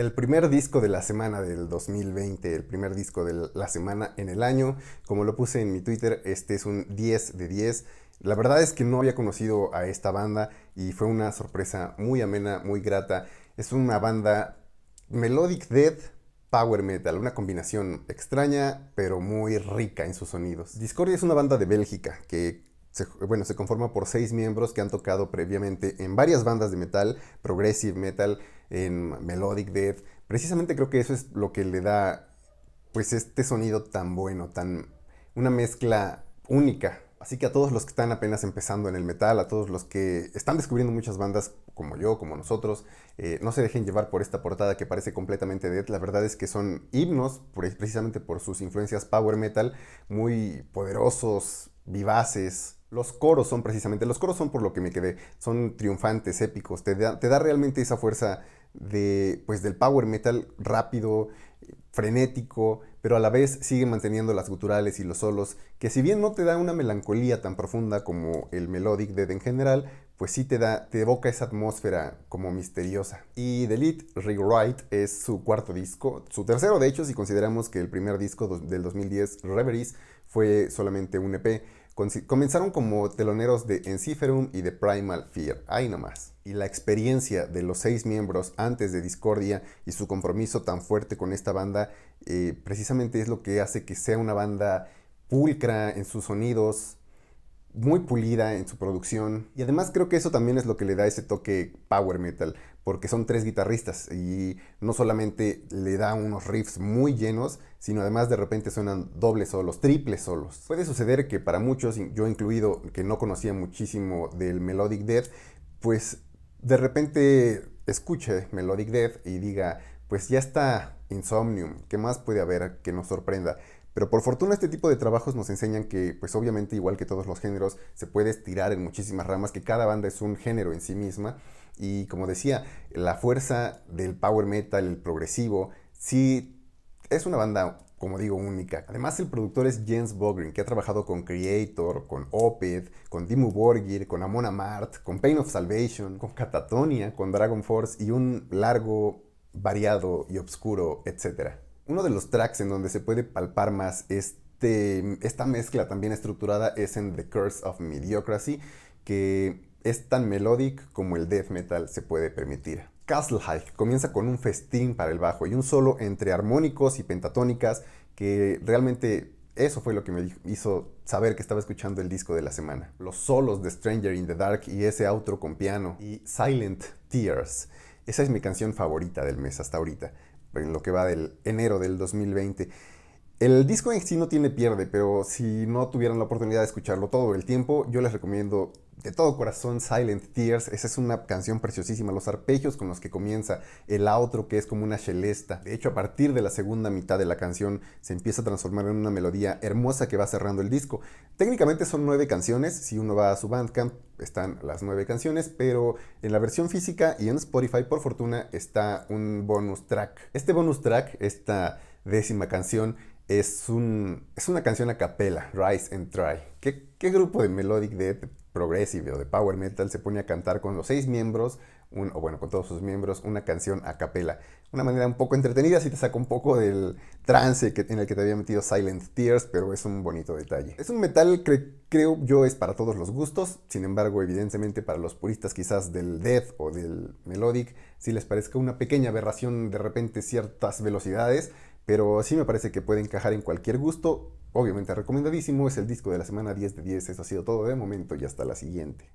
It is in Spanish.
el primer disco de la semana del 2020, el primer disco de la semana en el año. Como lo puse en mi Twitter, este es un 10 de 10. La verdad es que no había conocido a esta banda y fue una sorpresa muy amena, muy grata. Es una banda melodic death power metal, una combinación extraña pero muy rica en sus sonidos. Discordia es una banda de Bélgica que bueno, se conforma por seis miembros que han tocado previamente en varias bandas de metal, progressive metal, en melodic death. Precisamente creo que eso es lo que le da pues este sonido tan bueno, tan una mezcla única. Así que a todos los que están apenas empezando en el metal, a todos los que están descubriendo muchas bandas como yo, como nosotros, eh, no se dejen llevar por esta portada que parece completamente death. La verdad es que son himnos, precisamente por sus influencias power metal, muy poderosos, vivaces, los coros son precisamente, los coros son por lo que me quedé, son triunfantes, épicos, te da, realmente esa fuerza de, pues, del power metal rápido, frenético, pero a la vez sigue manteniendo las guturales y los solos, que si bien no te da una melancolía tan profunda como el Melodic Dead en general, pues sí te, da, te evoca esa atmósfera como misteriosa. Y The Lead Rewrite es su cuarto disco, su tercero de hecho si consideramos que el primer disco del 2010, Reveries, fue solamente un EP. Comenzaron como teloneros de Enciferum y de Primal Fear, ahí nomás. Y la experiencia de los seis miembros antes de Discordia y su compromiso tan fuerte con esta banda, eh, precisamente es lo que hace que sea una banda pulcra en sus sonidos, muy pulida en su producción. Y además creo que eso también es lo que le da ese toque power metal, porque son tres guitarristas y no solamente le da unos riffs muy llenos, sino además de repente suenan dobles solos, triples solos. Puede suceder que para muchos, yo incluido, que no conocía muchísimo del Melodic Death, pues de repente escuche Melodic Death y diga, pues ya está Insomnium, ¿qué más puede haber que nos sorprenda? Pero por fortuna este tipo de trabajos nos enseñan que, pues obviamente igual que todos los géneros, se puede estirar en muchísimas ramas, que cada banda es un género en sí misma. Y como decía, la fuerza del power metal, el progresivo, sí es una banda, como digo, única. Además el productor es Jens Bogren, que ha trabajado con Creator, con Opeth, con Dimmu Borgir, con Amon Amarth, con Pain of Salvation, con Catatonia, con Dragon Force y un largo, variado y oscuro, etcétera. Uno de los tracks en donde se puede palpar más este, esta mezcla también estructurada es en The Curse of Mediocracy, que es tan melodic como el death metal se puede permitir. Castle High comienza con un festín para el bajo y un solo entre armónicos y pentatónicas que realmente eso fue lo que me hizo saber que estaba escuchando el disco de la semana. Los solos de Stranger in the Dark y ese outro con piano y Silent Tears. Esa es mi canción favorita del mes hasta ahorita en lo que va del enero del 2020. El disco en sí no tiene pierde, pero si no tuvieran la oportunidad de escucharlo todo el tiempo, yo les recomiendo de todo corazón Silent Tears. Esa es una canción preciosísima. Los arpegios con los que comienza el outro, que es como una celesta. De hecho, a partir de la segunda mitad de la canción se empieza a transformar en una melodía hermosa que va cerrando el disco. Técnicamente son nueve canciones. Si uno va a su Bandcamp, están las nueve canciones, pero en la versión física y en Spotify, por fortuna, está un bonus track. Este bonus track, esta décima canción, es, una canción a capela, Rise and Try. ¿Qué, grupo de melodic death, progressive o de power metal se pone a cantar con los seis miembros, o bueno, con todos sus miembros, una canción a capela? Una manera un poco entretenida, si te saca un poco del trance en el que te había metido Silent Tears, pero es un bonito detalle. Es un metal que creo yo es para todos los gustos, sin embargo, evidentemente para los puristas quizás del death o del melodic, si les parezca una pequeña aberración de repente ciertas velocidades, pero sí me parece que puede encajar en cualquier gusto. Obviamente recomendadísimo, es el disco de la semana 10 de 10. Eso ha sido todo de momento y hasta la siguiente.